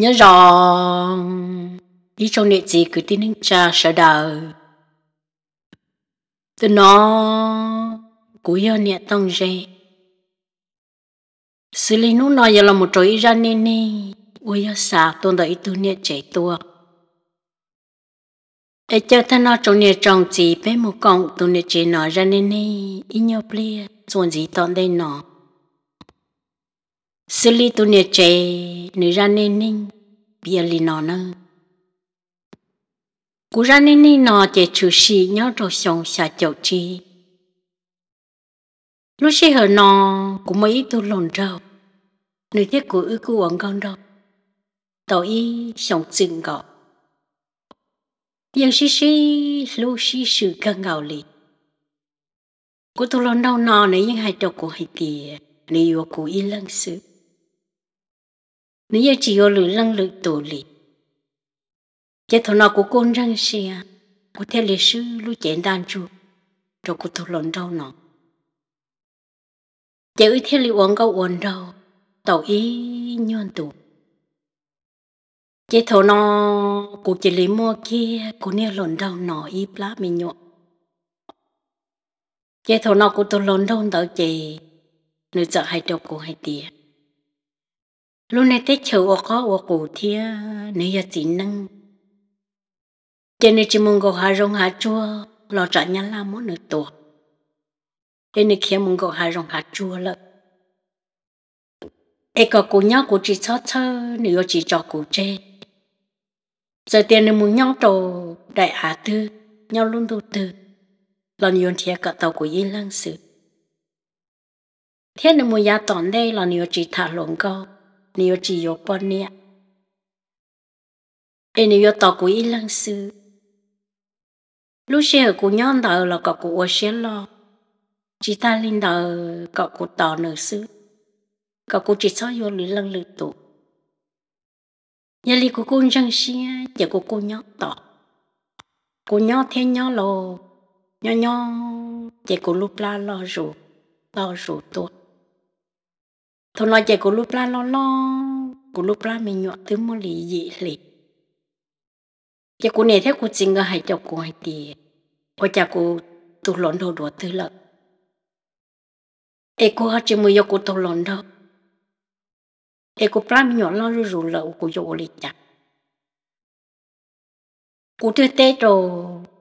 nhớ rõ ý trong nệ gì cứ tin anh cha sợ đời từ nó cú yêu nệ tông dê xử lý nút nó giờ là một trò ý ra nên nè ui yêu xả tôn đợi tu nệ chạy tua ai chơi thân nó trong nệ trồng chỉ bé một con tu nệ chỉ nói ra nên nè ý nhau plia chuẩn gì tọn đây nó xử lý tu nè trẻ nè ra nè ninh bia lì nọ nơ cú ra nè ninh nọ trẻ chú sĩ nhau trò xong xả chậu chi lúc xí hờ nọ cú mấy tu lồn rau nửa thiết của ư cú ổn con đâu tàu y sống chừng gọ nhưng xí xí lúc xí sự cân ngào lì cú tu lồn đâu nọ nè những hai trò của hai tìa nè yêu cú y lăng xứ nếu giờ chỉ có lửa lăng lửa tổ lì giờ thằng nào của con răng xia à, của theo lịch sư lu chén đan chu rồi của thằng lợn rau nọ giờ ý theo lịch uống gạo uống rau tạo ý nhon tụ giờ thằng nào của chỉ lấy mua kia của neo lợn rau nọ ý plá mình nhọ giờ thằng nào của thằng lợn rau tạo chị nữ sợ hai trâu của hai tiền lúc này tới chờ ô có ô cụ thia nơi giờ chỉ năng cho nên chỉ mong gọi hà rong hà chua lo trả nhà la món nửa tổ cho nên khi mong gọi hà rong hà chua lợ ai có cụ nhau cụ chỉ cho thơ nếu chỉ cho cụ chê giờ tiền nên muốn nhau trầu đại hà tư nhau luôn tu tư lần yon thia cả tàu của yên lăng sự thế nên muốn gia tòn đây là nếu chỉ thả lộn câu nếu chỉ yếu bọn nè. Ê nếu yếu tỏ của y lăng sư. Lúc xe ở của nhon là cậu của ô xe lo. Chỉ ta linh tờ cậu của tỏ nở sư. Cậu của chỉ cho yếu lưỡi lưỡi tụ. Nhà lý của cô răng giờ cô nhon tỏ. Cô nhon thế nhon lồ, nhon nhon, giờ của lúc la lo rủ, lo rủ tốt thôi nói chạy của lúc ra lo lo của lúc ra mình nhọ thứ mua lì gì lì chạy của này thế của chính là hai chọc của hai tỷ, ở chạy của tụ lộn đồ đồ thứ lợn ê cô hát chỉ mua yêu của tụ lộn đâu ê cô ra mình nhọ lo rủ rủ lợn của dụ lì chặt của thứ tê đồ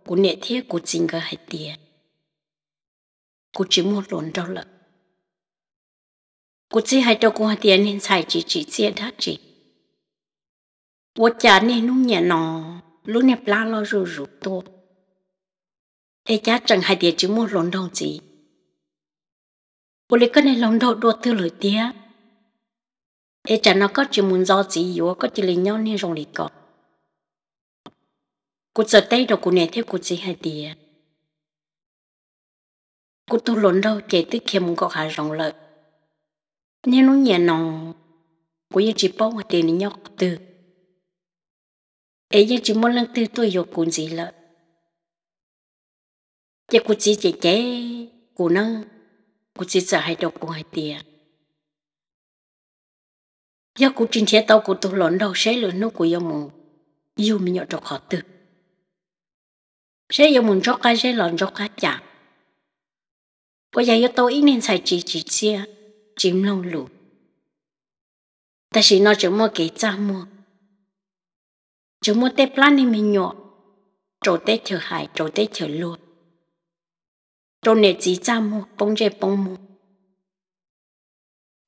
của này thế của chính là hai tỷ, của chỉ mua lộn đâu lợn กูจีให้ตัวกูเตียนเห็นใส่จีจีเจียดจี我家呢弄年呢，弄年不拉了肉肉多，哎家正还点就莫龙头子，我哩个呢龙头多得了点，哎家那个就门早子有个就哩娘呢容哩个，我这带着姑娘贴姑子还点，我都龙头给的开门个还容了。nhưng nó nhẹ nòng của những chỉ bao hoa tiền nhóc từ ấy những chỉ muốn lần từ tôi yêu cũng gì lợ chỉ của chỉ chạy chạy, của nó của chỉ sợ hai độc của hai tiền Giờ của trình chế tàu của tôi lộn đầu sẽ lượn nó của yêu mù yêu mình nhọ trọc khó từ sẽ yêu mù cho cái sẽ lộn cho cái chả bây giờ yêu tôi ít nên xài chỉ chỉ chia chim lông lù ta chỉ nói chúng mua kỹ cha mua chúng mua tép lan này mình nhỏ trổ tép chờ hải trổ tép chờ lùa trổ nè chỉ cha mua bông dây bông mua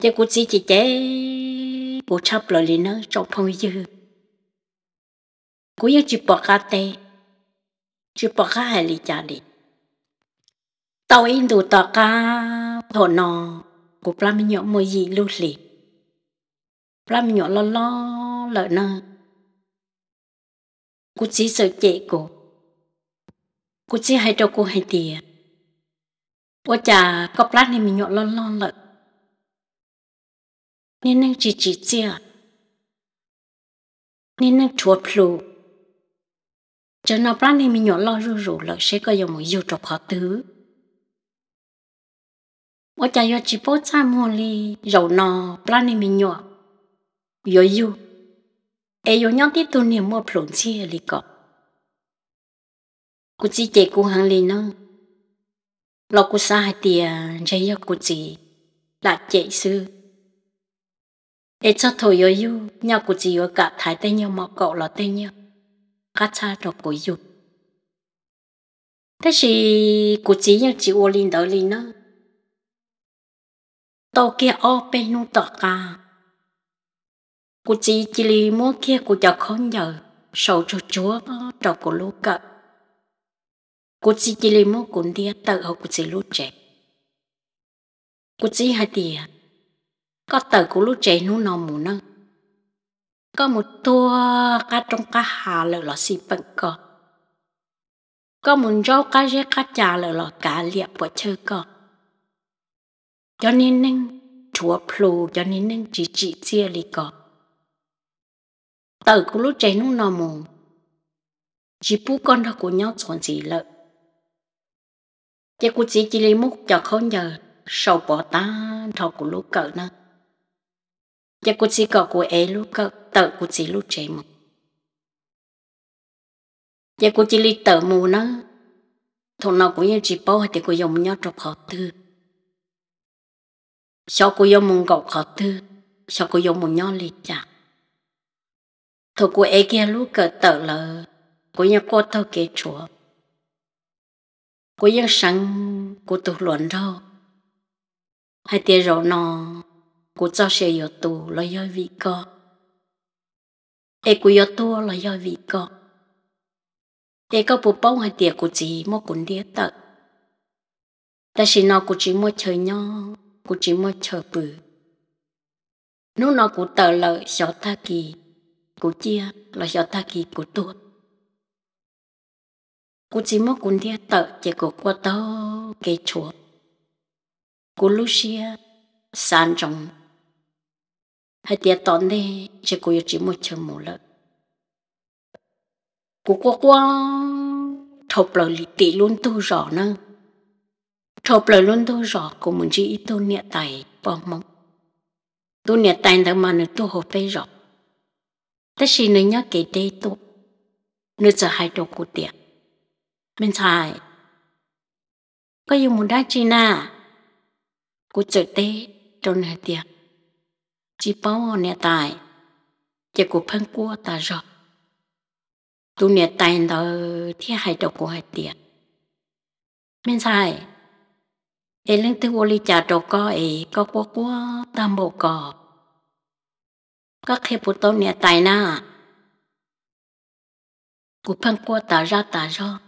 giờ cô chỉ chỉ chế cô chấp lời lì nó trong phong dư cô yêu chỉ bỏ cá tê chỉ bỏ cá hải lì chả đi tao in đủ tao cá thổ nọ của plam nhỏ mùi gì lưu lì plam nhỏ lo lo lợ nơ cô chỉ sợ chế cô cô chỉ hay cho cô hay tìa ô chà có plam này mình nhỏ lo lo lợ nên năng chì chì chia nên năng chua plu cho nó plam này mình nhỏ lo rù rù lợ sẽ có dòng mùi dù trọc khó tứ 我家要直播参谋里肉呢，不然你们鸟，有有，哎有鸟的多年没碰见里个，估计这个行里呢，老古啥的，这要估计那解释，哎这头有有，鸟估计有个台的鸟没搞了的鸟，嘎差着古有，但是估计要只我领导里呢。tô kia ô bê nu tỏ ca, Cô chỉ chỉ lì mua kia cô chào không nhờ, sầu cho chúa đọc cô lô cận. Cô chỉ chỉ lì mua cũng đi tờ hậu cô chỉ lúc trẻ. Cô chỉ hai tìa, có tờ cô lúc trẻ nu nò mù nâng. Có một tua cá trong cá hà lợ lọ xì bận cờ. Có một rau cá rê cá trà lợ lọ cá liệp của chơi cờ cho nên nên chúa plu cho nên nên chỉ chỉ chia lì cọ tờ cũng lúc chạy nung nò mù chỉ bu con đó của nhau chọn gì lợ chỉ của chỉ chỉ lấy múc cho không nhờ sau bỏ ta thọ của lúc cỡ nè chỉ của chỉ cọ của ấy lúc cỡ tờ của chỉ lúc chạy mù chỉ của chỉ lấy tờ mù nữa thằng nào cũng như chỉ bao thì của dùng nhau trong họ tư sao cô yêu mong gọc khó tư sao cô yêu mong nhau lì chả thôi cô ấy kia lúc cỡ tờ lờ cô nhà cô thâu kế chúa cô yên sáng cô tụ luận đâu hai tia rầu nọ cô cho xe yếu tù là yêu vị co ê cô yêu tù là yêu vị co ê có bố bông hai tia cô chỉ mua cuốn đĩa tợ ta chỉ nó cô chỉ mua chơi nhau cụ chỉ mơ chờ bự nó nó cụ tờ lợi xó tha kỳ cụ chia là xó tha kỳ cụ tuột cụ chỉ mơ cụ thia tờ chỉ có qua tàu cây chuột cụ lúc xia sàn trồng hay tiệt tòn đi chỉ có cụ chỉ mơ chờ mù lợi cụ qua qua thọc lợi lì tị luôn tu rõ năng thộp lời luôn tôi rõ của mình chỉ ít tôi nhẹ tay bỏ mong tôi nhẹ tay thằng mà nó tôi hộp phê rõ tất xì nó nhớ kể đây tôi nó giờ hai đồ của tiệm mình xài có yêu một đá chi na cụ chợ tê trong hai tiệm chỉ bao nhẹ tay chỉ cụ phân cua ta rõ tôi nhẹ tay đó thì hai đồ cụ hai tiệm mình xài e lưng tư vô lý chà trò co e có quá quá tam bộ cò các khi bút tôn nè tài na cú phăng qua tả ra tả ra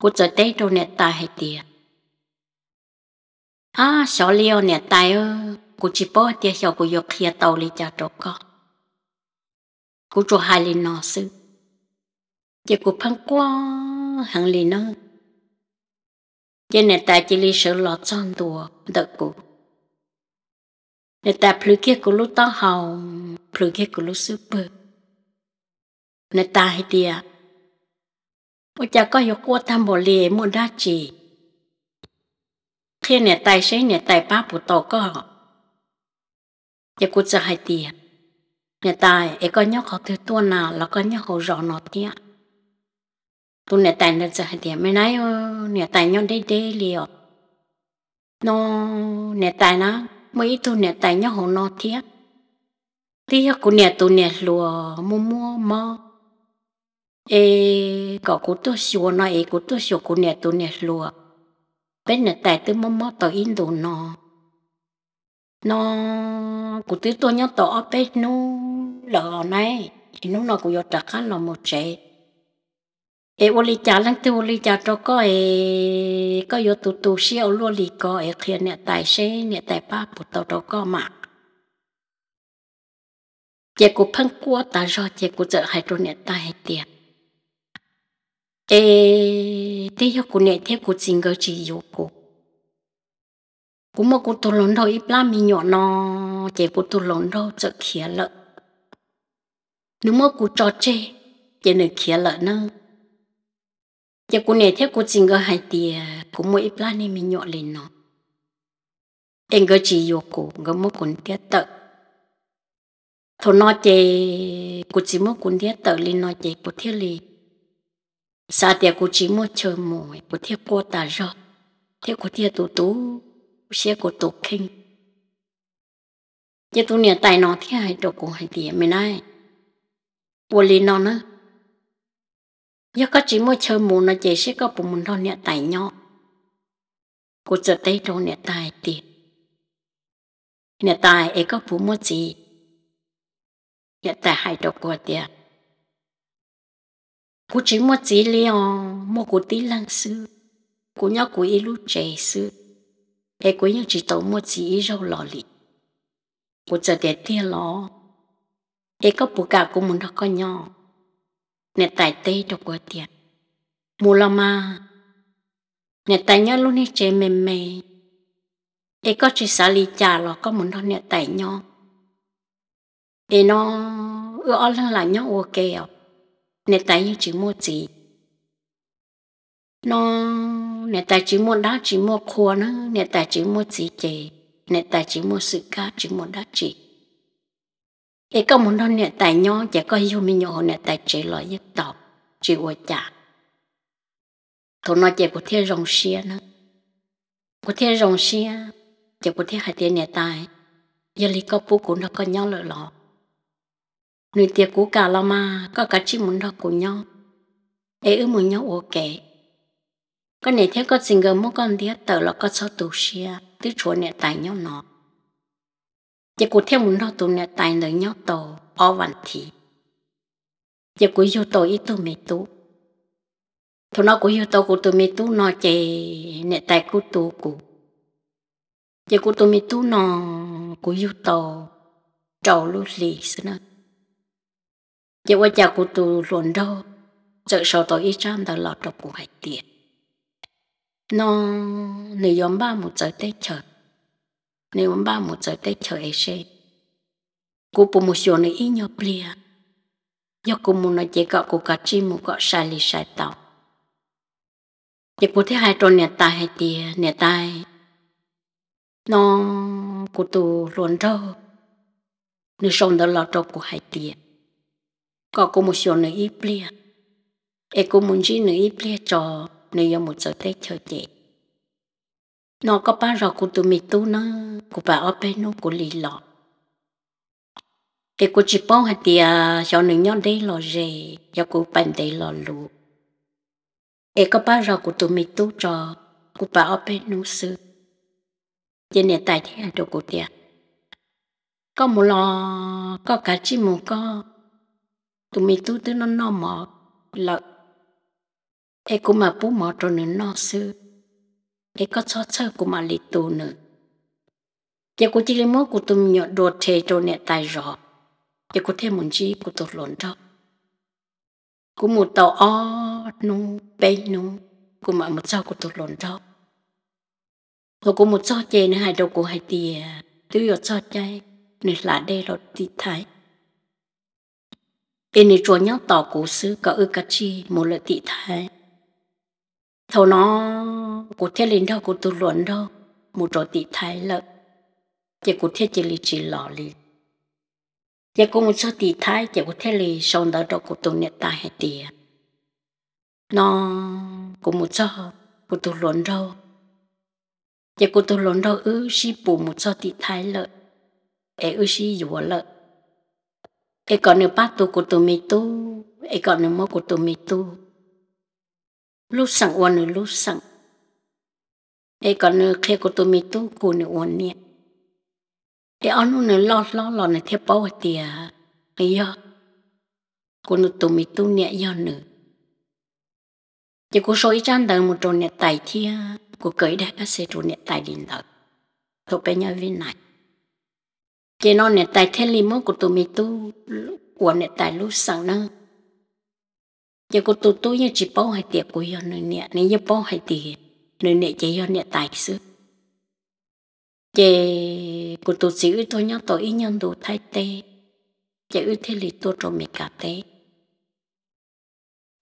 cú trở đây đồ nè tài hay tiệt à xó liêu nè tài ơ cú chỉ bó tiệt xó cú yok khía tàu li chà trò co cú cho hài li nọ sư chỉ cú phăng qua hàng li nơ giờ nè ta chỉ lý sự lọt son tùa đợt cụ nè ta plu kia của lúc tao hào plu kia của lúc super nè ta hay tia ô cha có hiểu qua tam bồ lê muốn đa chỉ khi nè tài sẽ nè tài ba bộ tổ có giờ cô sẽ hay tia nè tài ấy có nhóc họ thứ tua nào là có nhóc họ rõ nó tia tu nè tài nè giờ điểm mới nói nè tài nhau đây đây liền, nó nè tài nó mấy tu nè tài nhau hồ nó thiệt thiệt cũng nè tu nè lúa mua mua mò ê có cú tu sửa nó ê cú tu sửa cú nè tu nè lúa, bên nè tài tu mua mua tao in đồ nó nó cú tu tu nhau tao ở bên nó lò này thì nó nó cú vô trắc khăn lò một trẻ e o li cha lang tu li cha to ko e ko tu tu si li ko e khia ne tai se ne tai pa pu to to ko ma che ku phang kwa ta jo hai to ne tai hai tia e te yo ku ne te ku ching go chi yo ko ku mo ku to lon do mi nyo no che ku to lon do zợ khia nếu mà cụ trò chê, chê khía lợ nữa giờ cô này theo cô chỉnh cái hai tia cô mỗi ít lá này mình nhọ lên nó em cái chỉ yêu cô cái mỗi cuốn tia tợ thôi nói chơi cô chỉ mỗi cuốn tia tợ lên nói chơi cô thiết lên sa tia cô chỉ mỗi chờ mồi cô thiết cô ta rõ, thế cô thiết tụ tụ xe cô tụ kinh giờ tụ này tài nó thế hai đồ cô hai tia mình ai cô lên nó nữa giờ có chỉ mua chơi mù nó chỉ sẽ có bộ môn đó nhẹ tài nhau cô giờ tay đâu nhẹ tài tiền nhẹ tài ấy có bộ mua gì nhẹ tài hại đồ của tiền cô chỉ mua gì liền mua của tí lăng sư cô nhớ của ít lúc trẻ sư ấy của nhau chỉ tàu mua gì rau lò lì cô giờ tiền tiền lò ấy có bộ cả của môn đó có nhau nè tài tê cho quá tiền mù la ma nè tài nhớ luôn nè chế mềm mềm e có chỉ xả lì chả lọ có muốn đó nè tài nhó e nó ưa ở là nhó ok à nè tài như chỉ mua gì nó nè tài chỉ mua đá chỉ mua khua nữa nè tài chỉ mua gì chế, nè tài chỉ mua sự cá chỉ mua đá chỉ cái công muốn nói nè tại nhau, chỉ có yêu mình nhỏ nè tại chỉ lo nhất tộc chỉ qua cha. thổ nói chả có thể rong xia nữa có thể rong xia chỉ có thể hai tiền nè tại giờ lý có bố cũng nó có nhau lợi lọ nuôi tiền của cả lo mà có cả chỉ muốn nó cùng nhau ấy ư muốn nhau ok có này thế có xin single mua con đĩa tờ là có sao tu xia tứ chúa nè tại nhau nó chỉ có theo muốn nó tụ nè tài lời nhau tổ ở vạn thị chỉ có yêu tổ ít tu mê tu thằng nó có yêu tổ của tụ mê tu nó chè nè tại của tu cũ chỉ có tụ mê tu nó của yêu tổ trầu lu lì xin ạ chỉ có chả của tụ luận đâu sợ sợ tổ ít trăm đã lọt độc của hải tiền nó nửa yếm ba một giờ tết trời nếu ba một giờ tay cho ấy xe cô bố một số này ít nhau plia do cô muốn nói chế gạo của cả chi một gạo sai lì sai tàu chế cô thấy hai tròn nhà tài hai tia nhà tai, nó cô tu luôn đâu nếu sống đó là trâu của hai tia có cô một số này ít plia e cô muốn gì nữa ít plia cho nếu do một giờ tay cho chế nó có ba rò cô tụi mình tu nó cô bà ở bên nó cô lì lọ để cô chỉ bông hạt thì cho nên nhon đây lò rề cho cô bạn đây lò lù để có ba rò cô tụi mình tu cho cô bà ở bên nó sư cho nên tại thế hạt đồ của tiệt có một lò có cả chi một có tụi mình tu tới nó no mỏ lợn em cô mà bố mỏ cho nữ no sư cái có cho sơ của mà lì tù nữa giờ cô chỉ lấy mốt của tụm nhỏ đột thề cho nè tài rõ giờ cô thêm muốn chi của tụt lộn đó của một tàu o nung bê nung của mà một sao của tụt lộn đó rồi của một sao chè nữa hai đầu của hai tìa tư yếu sao chay nè là đây rồi thì thái bên này chùa nhóc tỏ cổ sư có ư cà chi một lợi tị thái thầu nó cụ thiết linh đâu cụ tu luận đâu mù trò tị thái lợ giờ cụ thiết chỉ lì chỉ lọ lì giờ cụ một số tị thái giờ thiết lì sống đỡ đâu cụ tu niệm ta hết tiệt nó cụ một số cụ tu luận đâu giờ cụ tu luận đâu ư si bù một số tị thái lợ ê ư si dùa lợ ê còn nữa bắt tu cụ tu mi tu ê còn nữa mô cụ tu mi tu lúc sẵn uôn lúc sẵn e còn ờ, khe cô tôi mi tu cô nè uốn nè e ăn nu nè lo lo lo nè theo bao tiề ấy do cô nụ tôi mi tu nè do nè chỉ cô số trang đời một chỗ nè tài thi cô cởi đã các xe chỗ nè tài điện thật thuộc bên nhau viên này chỉ nó nè tài thế limo của tôi mi tu của nè tài lúc sáng nâng chỉ cô tu tu như chỉ bao hai tiệc của do nè nè nên như hai tiệc nơi nệ chế cho nệ tài sư chế của tổ sĩ tôi nhớ tổ ý nhân đồ thay tê chế ư thế lý tổ cho mình cả tê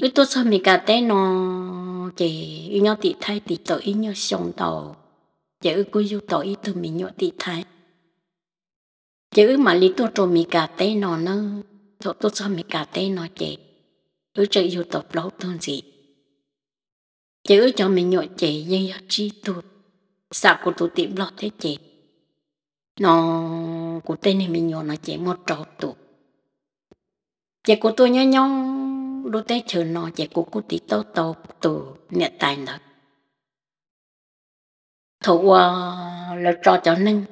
ư tổ cho mình cả tê nó chế ư nhớ tị thay tị tổ ý nhớ xong đầu chế ư cô yêu tổ ý từ mình nhớ tị thay chế ư mà lý tổ cho mình cả tê nó nữa tổ tôi cho mình cả tê nó chế ư chế yêu tổ lâu thương gì chứ cho mình nhọ chế dây chi tu sao của tu tìm lọt thế chế nó của tên này mình nhọ nó chế một trò tu chế của tôi nhá nhau đôi tay chờ nó chế của cô tí tao tao tu nhẹ tài nữa thủ ờ, là trò cho nâng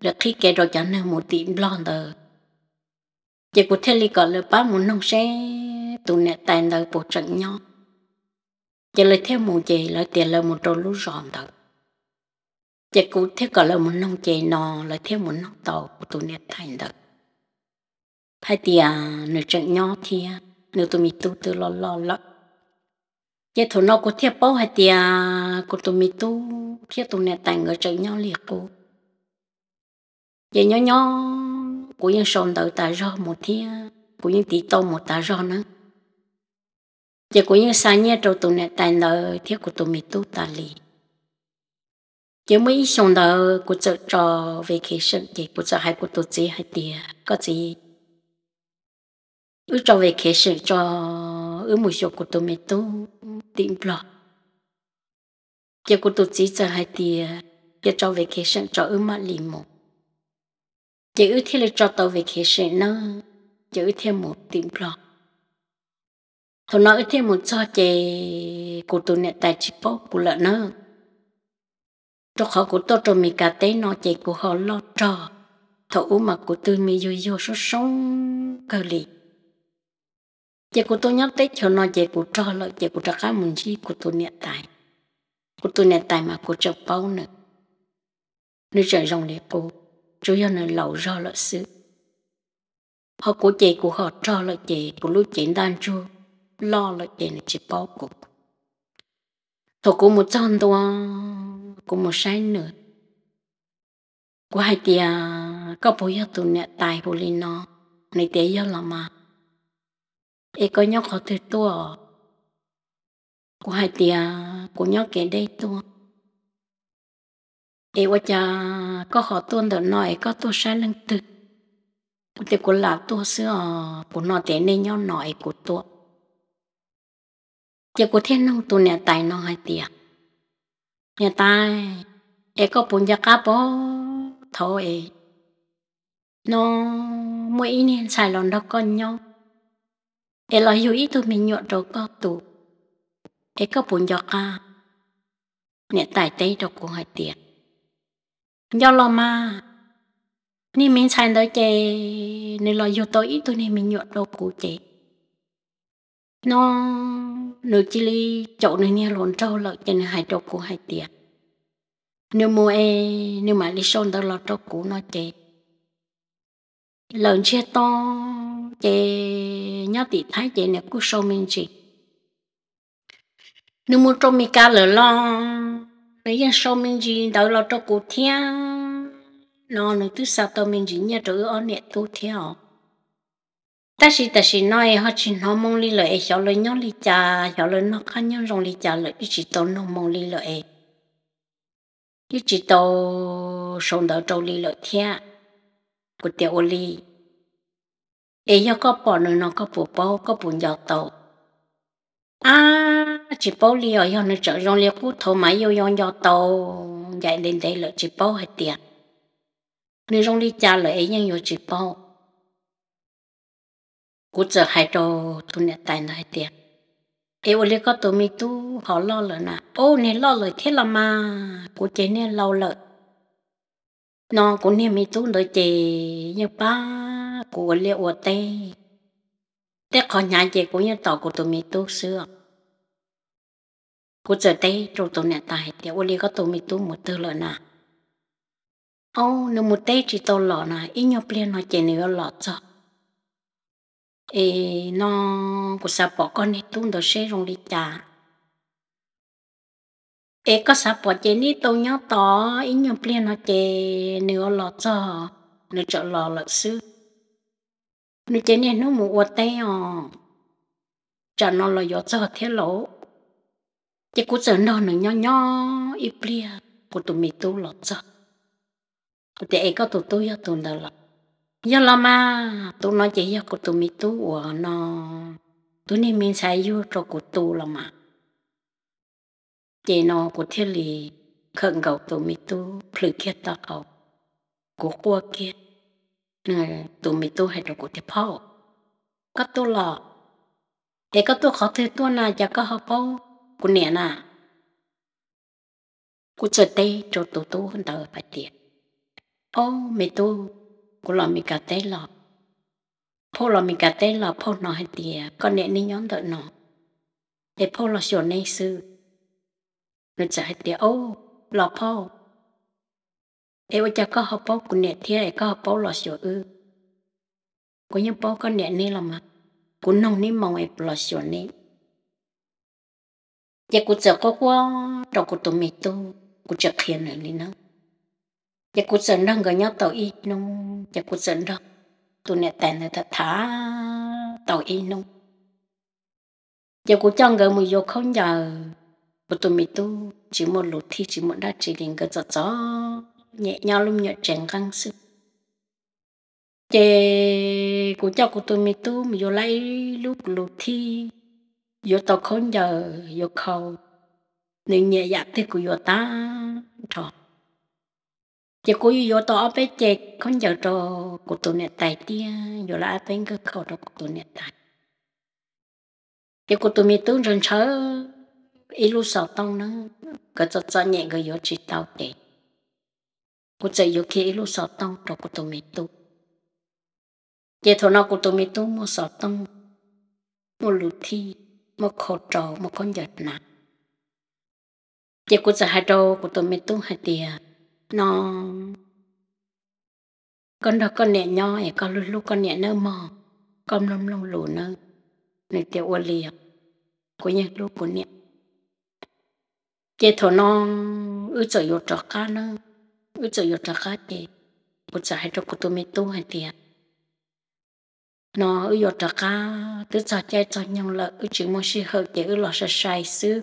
là khi kể trò cho nâng một tìm lọt nữa chế của thế li gọi là ba muốn nông xe tu nhẹ tài nữa bộ trận nhau chỉ là theo một chị là tiền là một trâu lú ròn thật chỉ cụ theo cả là một nông chị nò là theo một nông tàu của tụi nét thành thật hai tiền nửa trận nhỏ thì nửa tụi mình tu tư lo lo lắm giờ thổ nó có theo bao hai tiền của tụi mình tu theo tụi nét thành ở trận nhỏ liệt cô giờ nhỏ nhỏ của những sòn đợi ta do một thia của những tí tô một ta do nữa chỉ có những sáng nhé trâu tụ này tài nợ thiết của tụ mình tu tà lì chỉ mới xong nợ của trợ trò về kỳ sinh thì của trợ hai của tụ chỉ hai tiền có gì ước trò về kỳ sinh cho ước một số của tụ mình tu tìm lọ chỉ của tụ chỉ trợ hai tiền chỉ trò về kỳ sinh cho ước mà lì một chỉ ước thiết là cho tàu về kỳ sinh nó chỉ ước thêm một tìm lọ tôi nói thêm một cho chị của tôi nè tài chị bố của lợn nữa cho họ của tôi trong mì cà tê nó chị của họ lo trò thổ u mà của tôi mi vui vui số sống cơ lì chị của tôi nhắc tới cho nó chị của trò lợi chị của trà cá mừng chi của tôi nè tài của tôi nè tài mà của chọc bao nữa nơi trời rồng liệt cô chú do là lẩu do lợi xứ họ của chị của họ trò lợi chị của lúc chị đan chua lo là chỉ là chỉ bỏ cuộc thôi cũng một trăm đô cũng một sai nữa của hai à, có bố yêu tụ nè tài bố lì nó này tia yêu là mà e có nhau khó thử tua của hai à, của nhóc kể đây tua e qua cha có khó tuôn đỡ nói có tua sai lưng tự của tia của lão tua xưa của nó thế nên nhau nói của tua giờ của thiên nông tụi nè tài nó hai tiệt nè tài e có bốn gia cá bó thôi e nó mỗi ý nên lòng đó con nhau e lo hiểu ý mình nhộn đồ có tụ e có bốn gia cá nè tây đồ của hai tiệt do lo mà nên mình xài đó chè nên lo hiểu tôi ý tụi mình nhộn đồ của chị nó nếu chỉ li chỗ này nha lộn trâu là cho nên hai trâu của hai tiền nếu mua e nếu mà đi sơn tao là trâu cũ nó chè lợn xe to chè nhớ tỷ thái chè này cứ sâu mình chị nếu mua trâu mi ca lợn lo bây giờ sâu mình chị tao là trâu cũ thiên nó nữa thứ sao tao mình chỉ nhớ trâu ở nẹt tu theo ta chỉ ta chỉ nói họ chỉ nó mong li lợi hiểu lời nhau li cha hiểu lời nó khăn nhau rong li cha chỉ tổ nó mong li lợi ý chỉ tổ sống đỡ trâu li lợi thia của tiểu ô li ấy yêu có bỏ nó có bù bao có bù giọt tổ à chỉ bao li ở yêu nó trở rong li cú mà yêu yêu giọt tổ lên đây lợi chỉ bao hết tiền nếu rong li cha lợi ấy nhân chỉ bao cú chờ hai trâu tu nè tài nãy tiền yêu lấy có tụi mi tu họ lo lợ nè ô nè lo lợ thế là mà cú chế nè lâu lợ nó cú nè mi tu đợi chế như ba cú lấy ô tê tê khó nhà chế cú như tàu cú tụi mi tu xưa cú chờ tê trâu tu nè tài tiền ô lấy có tụi mi tu một tư lợ nè ô nếu một tê chỉ tàu lợ nè ít nhau plei nó chế nữa lợ cho e nó của sa bỏ con đi tung đồ xe rồi đi chả e có sa bỏ chế ni tàu nhớ to ý nhau plien nó chế nửa lọ cho nửa chỗ lọ lọ sư nửa chế ni nó mua tay ờ, chả nó lọ do cho thế lỗ chế cú giờ nó nửa nhó nhó ý plien của tụi mình tu lọ cho để ê có tụi tôi ở tụi đó lọ giờ lo mà tụi nó chỉ giờ của tụi mình tu ở nó tụi này mình sai vô cho của tu lo mà chỉ nó của thiên lý khẩn cầu tụi mình tu phơi kia ta cầu của qua kia nè tụi mình tu hay là của tiếp phao có tu lo để có tu khó thế tu na giờ có học bao của nè na của trời tây cho tụi tu hơn tờ phải tiền ô mày tu cô làm mi cả tế lọ phô làm mi cả tế lọ phô nó hay tìa con nè ni nhón tội nó để phô lo sổ nay sư nó chả hay tìa ô lọ phô ê ô cha có học phô của nè thia ấy có học phô lo sổ ư của những phô con nè ni là mà của nông ni mong ấy lo sổ ni giờ cô giờ có qua đâu của tụi mình tu cô chợ khiên này đi nào giờ cuộc sống đang gần nhau tàu y nung giờ cuộc sống đang tụi nè tèn người ta thả tàu y nung giờ cuộc chân gần mùi vô không giờ bộ tụi mình tu chỉ một lúc thi chỉ một đá chỉ đình gần gió gió nhẹ nhau lung nhẹ chèn căng sức chè của cho của tụi mình tu mình vô lấy lúc lũ thi vô tàu không giờ vô khâu nên nhẹ dạ thì của vô ta tròn chỉ có yếu tố ở bên chế con giờ cho của tụi này tài tia giờ là bên cái khẩu đó của tụi này tài chỉ có tụi mình tưởng rằng sợ ít lúc sau tông nó cứ cho cho nhẹ cái yếu chỉ tao để của chạy yếu khi ít lúc sau tông rồi của tụi mình tu chỉ thôi nó của tụi mình tu một sau tông một lu thi một khẩu trò một con giật nặng chỉ của chạy hai trâu của tụi mình tu hai tiền nó con đó con nè nho ấy con lúc lúc con nè nơ mò con lông lông lù nơ nè tiểu ô lìa của nhà lúc của nè chế thổ nó ư trở yếu trọ cá nơ ư trở yếu trọ cá chế bút trả hết trọ của tôi mê tu hay tiền nó ư yếu trọ cá tứ trở chế trở nhân lợi ư chỉ mong si hợp chế ư lọ sợ sai sư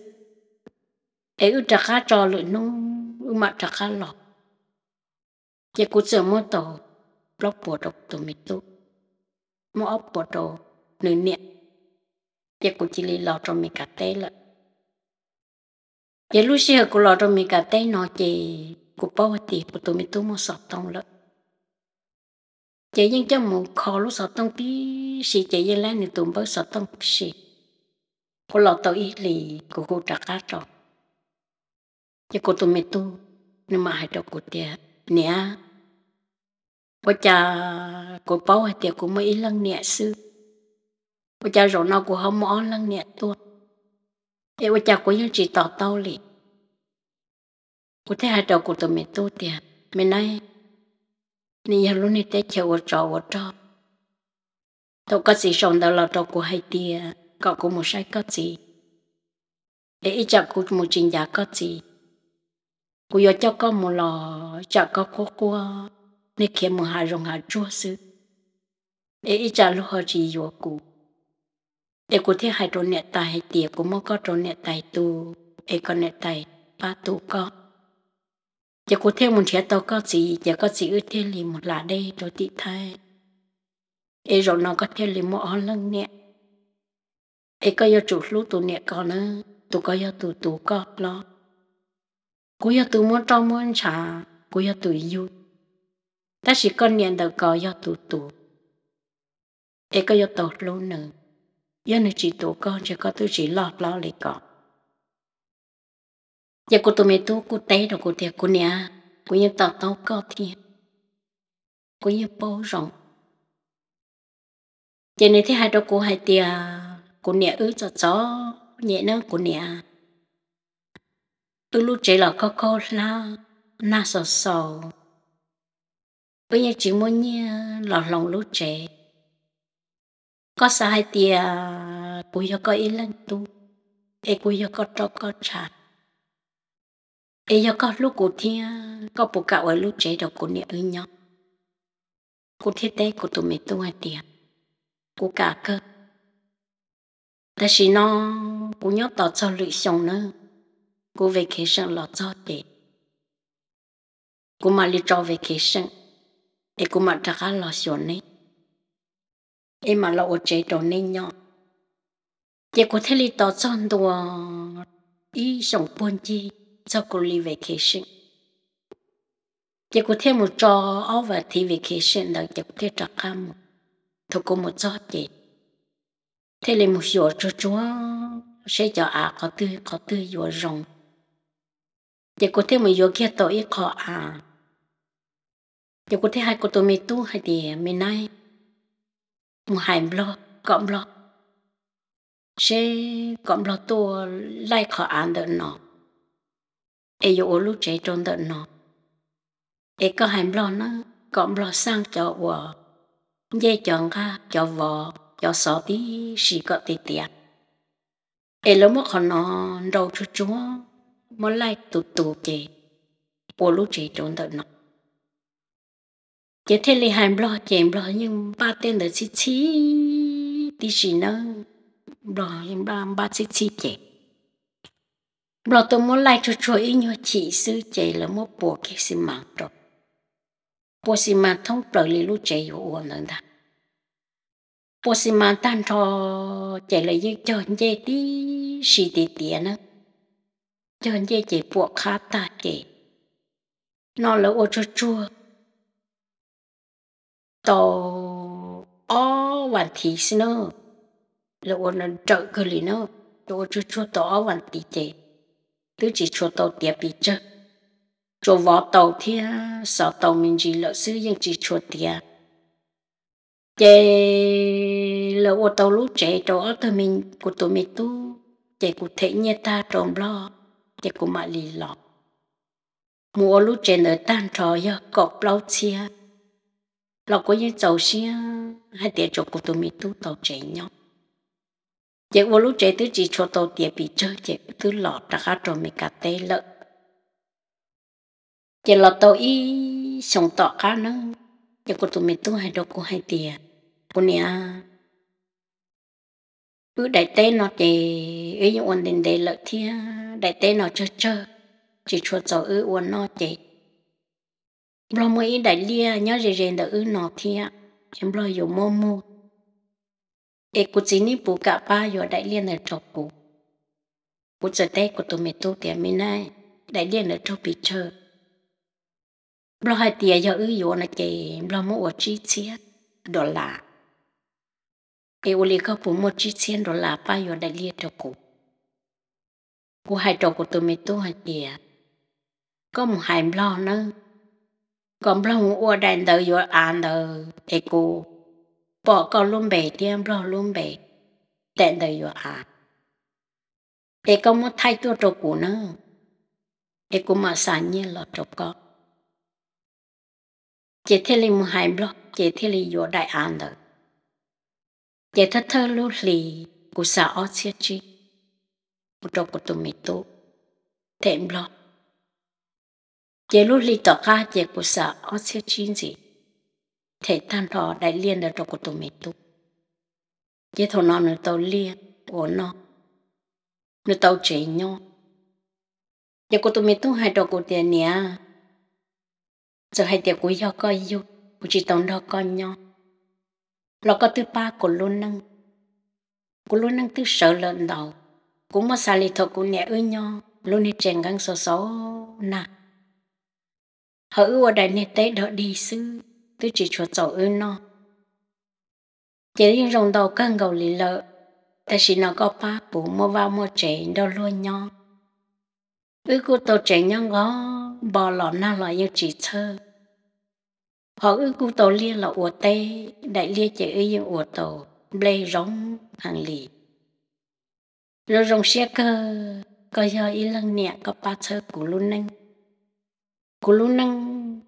ấy ư trọ cá trò lụi nung ư mà trọ cá lọt chỉ cú sợ mua tàu lóc bộ đồ tù mì tu mua ốc bộ đồ nữ niệm chỉ cú chỉ lì lọ trong mì cà tê lợ chỉ lúc xưa cú lọ trong mì cà tê nó chỉ cú bao tì của tù mì tu mô sọt tông lợ chỉ yên cho mù khó lúc sọt tông tí xì chỉ yên lên thì tù bớt sọt tông xì cú lọ tàu ít lì cú cú trả cá trọ chỉ cú tù mì tu nhưng mà hai đầu cú tiệt nè bố cha của bố thì của mấy lăng nè sư bố cha rồi nó của không mỏ lăng nè tuôn thế bố cha của những chị tỏ tao liền của thế hai đầu của tụi mình tu tiền mình nói nên giờ luôn này tới chờ của trò của trò tôi có gì sống đâu là trò của hai tia có của một sai có gì để ý chặt của một trình giả có gì cô yo cho con một lò chả có cô cô nên khi mà hà rồng hà chúa sư để ít chả lúc họ chỉ yo cụ để cô thấy hai trôn nẹt tai tiệt cũng mong có trôn nẹt tai tu ấy con nẹt tai ba tu có, giờ cô thêm một chiếc tàu có gì giờ có gì ư thiên liền một là đây rồi tị thay ấy rồi nó có thiên liền một on lưng nè ấy có yêu chủ lúc tu nè con nữa tu có yêu tu tu có lo cô yêu tụi muốn trong muốn trả cô yêu tụi yêu ta chỉ cần nhận được có yêu tụi tụi e có yêu tụi lâu nữa yêu nữa chỉ tụi con chỉ có tụi chỉ lọt lo lấy có giờ cô tụi mày tụi cô té rồi cô thiệt cô nè cô yêu tao tao có thiệt cô yêu bố rộng giờ này thế hai đứa cô hai tia cô nè ứ cho chó nhẹ nó cô nè tu lu chế là khó khó na na sò sò bây giờ chỉ muốn nhớ là lòng lu chế có sai tia cúi cho có ý lên tu e cúi cho có cho có chặt e cho có lúc cụ thiên có bộ cạo ở lu chế đầu cụ niệm ứng nhau cụ thiết tế cụ tụi mình tu hai tia cụ cả cơ ta chỉ nó cụ nhớ tỏ cho lụy xong nữa cô vacation lo cho chị cô mà đi cho vacation em cô mà trả lo xuống này em mà lo ở chế đồ này nhỏ chị có thể đi tao cho đồ ý sống buồn chi cho cô đi vacation chị có thể một cho ở và thì vacation đó chị có thể trả cả một thôi cô một cho chị thế là một số cho chúa sẽ cho à có tư có tư vừa rồng giờ cô thể mình yoga kia tội ít khó à giờ cô thấy hai cô tôi mi tu hai thì mi nay mu hai lo cọm lo sẽ cọm lo tu lại khó ăn được nó ai vô lúc chạy trốn được nó ai có hai lo nó cọm lo sang cho vợ dây chọn ra cho vợ cho sợ tí xì có tiền tiền, ai lúc mà còn nó đâu chút chút một lại tụ tụ chị bộ lúc chị trốn tận nọ. chị thế lì hàm lo chị lo nhưng ba tên là chị chị đi chị nó lo nhưng ba ba chị chị chị lo tôi muốn lại cho cho ý nhớ chị sư chị là một bộ cái xí mạng rồi bộ xí mạng thông trở lì lúc chị ở uống nữa đó bộ xí mạng tan cho chị là những cho dễ đi xì tiền nữa chân dây chỉ buộc khá ta chỉ nó là ô chua chua tổ ó hoàn thị xin nó là ô nó trợ cơ lý nó tổ chua chua tổ ó hoàn thị chỉ tứ chỉ chua tổ tiệp bị chứ chua vỏ tổ thì sợ tổ mình chỉ lỡ sư nhưng chỉ chua tiệp chế là ô tàu lú chế chỗ ở tụi mình của tổ mình tu chế của thể như ta trộm lo để cô mà lì lọ mùa lúc trên ở tan trò ya cọp bao chia lọ có những chậu xia hai tiệt chỗ của tụi mình tu tàu chạy nhau vậy mùa lúc trên tới chỉ cho tàu tiệt bị chơi chạy thứ lọ đã khá rồi mình cả tay lợ, vậy lọ tàu y sống tỏ cá nữa vậy của tụi mình tu hai đâu của hai tiệt của nè cứ đại tê nó thì ấy những ổn định để lợi thì đại tê nó chơi chơi chỉ chuột gió ư ổn nó thì lo mới đại lia nhớ gì gì đã ư nó thì em lo dùng mô mô để cụ chỉ ní bù cả ba dù đại lia này chọc cụ cụ giờ tê của tụi mình tu tiền mình này đại lia này chọc bị chơi lo hai tiền giờ ư dù nó thì lo mua ở chi chiết đó là e o le ka po mo chi tien ro la pa yo da li to ko ku hai to ko to me to ha ye có một hai lo nữa còn lo ngủ ở đây đợi yo an đợi e cô bỏ con luôn bể tiêm lo luôn bể tẹn đợi yo an e có một thay tôi trâu cũ nữa e cô mà sáng nhiên lo trâu con chỉ thế là một hai lo chỉ thế là yo đại an đợi để thật thơ lưu lì của xã ổ chia chi. Một đồ của tụi mình tụ. thêm lo. Để lưu lì tỏ ca để của xã ổ chia chi gì. Thể tan thọ đại liên là đồ của tụi mình tụ. Để thọ nó nữa tàu liên của nó. Nữa tàu chế nhau. Để của tụi mình tụ hai đồ của tiền nè. Giờ hai tiền của yêu coi yêu. Của chị tổng đồ coi nhau lo có thứ ba của luôn nâng của luôn nâng thứ sợ lợn đầu cũng mà xài lì thọ của nhẹ ơi nho luôn đi chèn găng số số nà hỡi ở đại nè tế đỡ đi sư tôi chỉ chuột chậu ư nó chỉ riêng rồng đầu cân gầu lì lợ ta chỉ nó có ba bố mua vào mua trẻ đâu luôn nho ư cô tổ trẻ nhang gó bò lọ na lọ như chỉ thơ họ ư cụ tàu lia là ủa tê đại lia chạy ư yên ủa tàu ble rong hàng lì rồi rong xe cơ có giờ y lăng nhẹ có ba chơ cụ lũ năng cụ lũ năng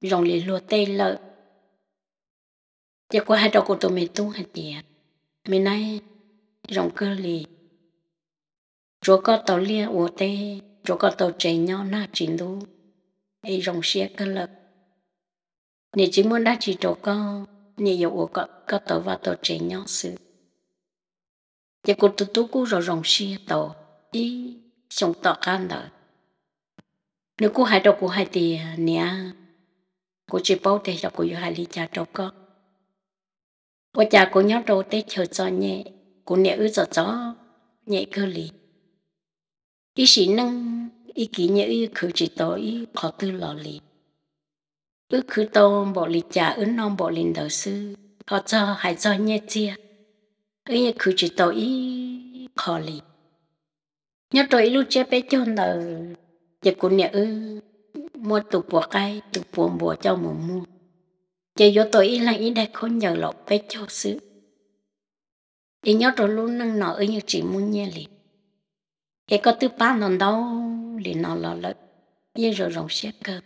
rong lì lùa tê lợ giờ qua hai đầu cụ tàu mì tung hạt địa mì nay rong cơ lì rồi có tàu lia ủa tê rồi có tàu chạy nhau na chín đu ấy rong xe cơ lợi 你只 muốn đã chỉ trổ con nhị dụ của cọ cọ tổ và tổ trẻ nhau sự giờ cô tu tu cô rồi rồng xia tổ ý sống tọ can đó nếu cô hai đầu cô hai tiền nè cô chỉ bao tiền cho cô hai lý cha trổ con cô cha cô nhớ đồ tết chờ cho nhẹ cô nhẹ ư cho cho nhẹ cơ lý ý sĩ năng ý kỹ nhẹ ư khử chỉ tổ ý khó tư lò lý ước cứ tôm bỏ lì chả ứng non bỏ lìn đầu sư họ cho hải cho nhẹ chia ấy nhé cứ chỉ tổ ý khó lì nhớ tổ ý lúc chế bé chôn đầu giờ cũng nhớ ư mua tụ bỏ cây tụ bùa bỏ cho mồm mua giờ do tổ ý là ý đây không nhờ lọc bé cho sư ý nhớ tổ luôn nâng nọ ấy như chỉ muốn nhẹ lì cái có tư ba non đâu lì nó lọ lợ như rồi rồng xé cơ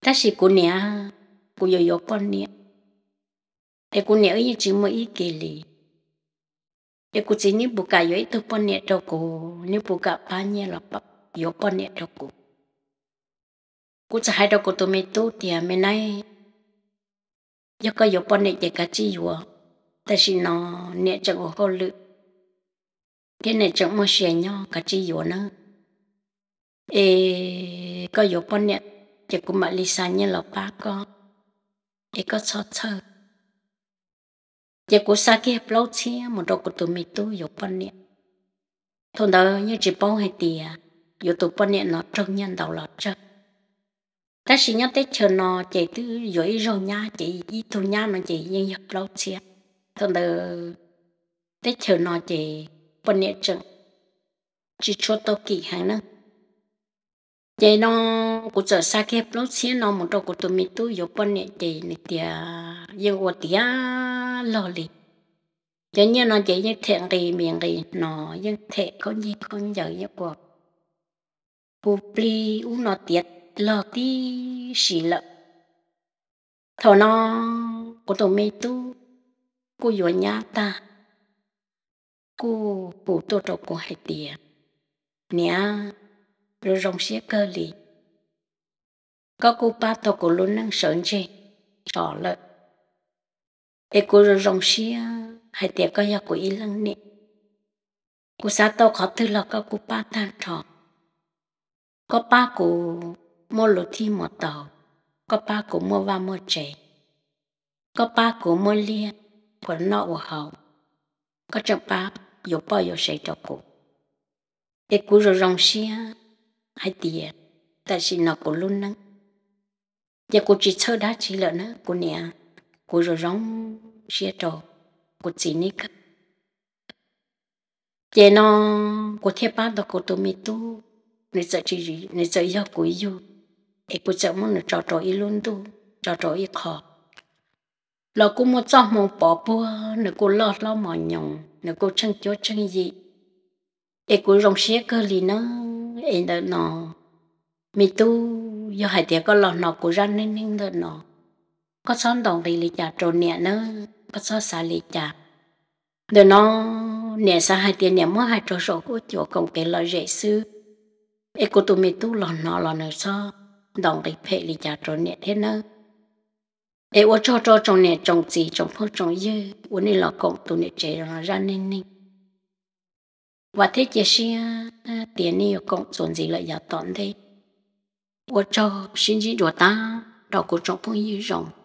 ta sĩ cô nè cô yo yo con nè e cô nè ấy chỉ mới ý kể lì e cô chỉ ní bù cả yo ấy con nè đâu cô ní bù cả ba nhẹ là ba yo con nè đâu cô cô chỉ hai đâu cô tôi mới tu thì mới nay yo có yo con nè chỉ cả chi yo ta sĩ nó nè chẳng có hồ lự cái này chẳng mua xe nhau cái chi yo nữa e có yo con nè chỉ cũng mà Lisa như là ba con để có cho thơ giờ cũng xa kia lâu chia một đồ của tụi mình tôi dục bao niệm thôn đó như chỉ bao hay tiền, dù tụi bao niệm nó trông nhân đầu lọt chân ta chỉ nhớ tới chờ nó chạy tư dối rồi nha chị y thu nha nó chị nhưng nhập lâu chia thôn đó tới chờ nó chị bao niệm chân chỉ cho tôi kỳ hàng nữa chị nó cụ trở xa kia nó xin nó một trâu cụ tụi mình tôi dục bên này chị này tia dân của tia lo lì cho nên nó chị như thiện gì miệng gì nó dân thiện có gì con giờ như của cụ pli u nó tiệt lo ti xì lợ thọ nó cụ tụi mình tu cụ dục nhà ta cụ cụ tôi trâu cụ hay tiệt nè rồi rong xế cơ lì. Có cô ba tàu cổ luôn năng sợn chê, trỏ lợi. Ê cô rú rong xế, hãy tiệt có nhà của y lăng nị. Cô xa tàu khó thư là có cô ba thang trọ. Có ba cô mua lô thi một tàu, có ba cô mua va mua trẻ. Có ba cô mua lia, của nọ của hậu. Có chồng ba, dù bao giờ sẽ cho cụ. Ê cô rú rong xế, hai tiền tại vì nó cũng luôn nắng giờ dạ, cô chỉ thơ đã chỉ lợn nữa, cô nè cô rồi rong xe trò cô chỉ ní cả giờ dạ, nó cô theo ba đó cô tôi mi tu nên sợ chỉ gì nên sợ yêu cô yêu em cô sợ muốn nó trò trò yêu luôn tu trò trò ít khó là cô một trăm một bỏ bùa nên cô lo lo mỏi nhồng nên cô chân chó chân gì em cô rong xe cơ li nữa ấy đó nó mi tu do hai tiệc có lò nó của ra nên nên đó nó có son đồng vì lý trả trộn nhẹ nữa có son xả lý trả đó nó nhẹ xa hai tiệc nhẹ mất hai trộn sổ của chỗ công cái lò dễ sư ấy của tụi mi tu lò nó lò nó so đồng vì phê lý trả trộn nhẹ thế nữa ấy ô cho cho trong nhẹ trong gì trong phố trong dư ô nên lò cộng tụi nhẹ trẻ nó ra nên nên và thế chỉ xin tiền này cũng dồn gì lại giờ tận thế và cho xin chỉ đồ ta đầu của trọng phong như rộng